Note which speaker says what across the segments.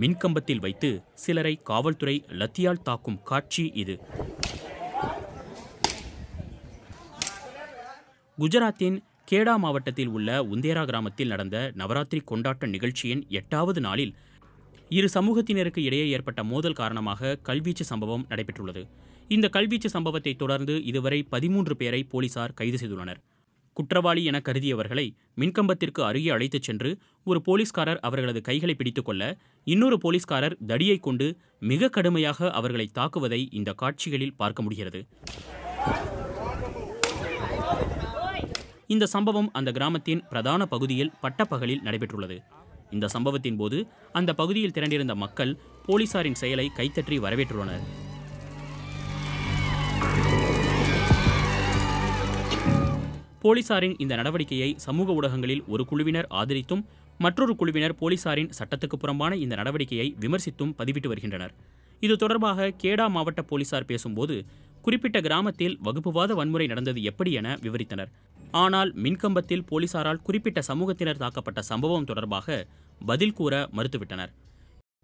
Speaker 1: மின்கம்பத்தில் வைத்து சிலரை காவல்துறை லத்தியால் தாக்கும் காட்சி இது குஜராத்தின் கேடா மாவட்டத்தில் உள்ள உந்தேரா கிராமத்தில் நடந்த நவராத்திரி கொண்டாட்ட நிகழ்ச்சியின் எட்டாவது நாளில் இரு சமூகத்தினருக்கு இடையே ஏற்பட்ட மோதல் காரணமாக கல்வீச்சு சம்பவம் நடைபெற்றுள்ளது இந்த கல்வீச்சு சம்பவத்தை தொடர்ந்து இதுவரை பதிமூன்று பேரை போலீசார் கைது செய்துள்ளனர் குற்றவாளி என கருதியவர்களை மின்கம்பத்திற்கு அருகே அழைத்துச் சென்று ஒரு போலீஸ்காரர் அவர்களது கைகளை பிடித்துக்கொள்ள இன்னொரு போலீஸ்காரர் தடியை கொண்டு மிக கடுமையாக அவர்களை தாக்குவதை இந்த காட்சிகளில் பார்க்க முடிகிறது இந்த சம்பவம் அந்த கிராமத்தின் பிரதான பகுதியில் பட்டப்பகலில் நடைபெற்றுள்ளது இந்த சம்பவத்தின் போது அந்த பகுதியில் திரண்டிருந்த மக்கள் போலீசாரின் செயலை கைத்தற்றி வரவேற்றுள்ளனர் போலீசாரின் இந்த நடவடிக்கையை சமூக ஊடகங்களில் ஒரு குழுவினர் ஆதரித்தும் மற்றொரு குழுவினர் போலீசாரின் சட்டத்துக்கு புறம்பான இந்த நடவடிக்கையை விமர்சித்தும் பதிவிட்டு வருகின்றனர் இது தொடர்பாக கேடா மாவட்ட போலீசார் பேசும்போது குறிப்பிட்ட கிராமத்தில் வகுப்புவாத வன்முறை நடந்தது எப்படி என விவரித்தனர் ஆனால் மின்கம்பத்தில் போலீசாரால் குறிப்பிட்ட சமூகத்தினர் தாக்கப்பட்ட சம்பவம் தொடர்பாக பதில் கூற மறுத்துவிட்டனர்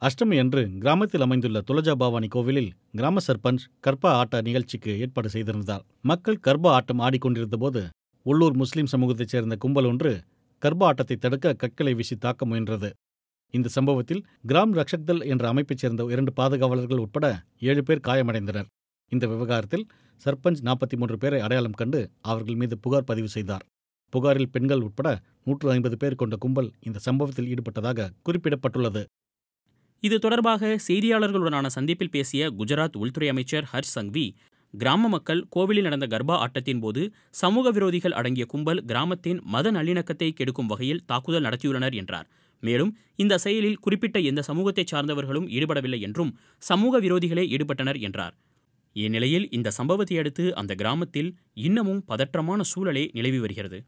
Speaker 2: அஷ்டமி அன்று கிராமத்தில் அமைந்துள்ள துலஜா பவானி கோவிலில் கிராம சர்பஞ்ச் கர்பா ஆட்ட நிகழ்ச்சிக்கு ஏற்பாடு செய்திருந்தார் மக்கள் கர்பா ஆட்டம் ஆடிக்கொண்டிருந்த போது உள்ளூர் முஸ்லிம் சமூகத்தைச் சேர்ந்த கும்பல் ஒன்று கர்ப்ப ஆட்டத்தை தடுக்க கற்களை வீசி தாக்க முயன்றது இந்த சம்பவத்தில் கிராம் ரக்ஷக்தல் என்ற அமைப்பைச் சேர்ந்த இரண்டு பாதுகாவலர்கள் உட்பட ஏழு பேர் காயமடைந்தனர் இந்த விவகாரத்தில் சர்பஞ்ச் நாற்பத்தி மூன்று பேரை அடையாளம் கண்டு அவர்கள் மீது புகார் பதிவு செய்தார் புகாரில் பெண்கள் உட்பட நூற்று ஐம்பது பேர் கொண்ட கும்பல் இந்த சம்பவத்தில் ஈடுபட்டதாக குறிப்பிடப்பட்டுள்ளது
Speaker 1: இது தொடர்பாக செய்தியாளர்களுடனான சந்திப்பில் பேசிய குஜராத் உள்துறை அமைச்சர் ஹர்ஷ் சங்வி கிராம மக்கள் கோவிலில் நடந்த கர்பா ஆட்டத்தின் போது சமூக விரோதிகள் அடங்கிய கும்பல் கிராமத்தின் மத நல்லிணக்கத்தை கெடுக்கும் வகையில் தாக்குதல் நடத்தியுள்ளனர் என்றார் மேலும் இந்த செயலில் குறிப்பிட்ட எந்த சமூகத்தைச் சார்ந்தவர்களும் ஈடுபடவில்லை என்றும் சமூக விரோதிகளே ஈடுபட்டனர் என்றார் இந்நிலையில் இந்த சம்பவத்தை அடுத்து அந்த கிராமத்தில் இன்னமும் பதற்றமான சூழலே நிலவி வருகிறது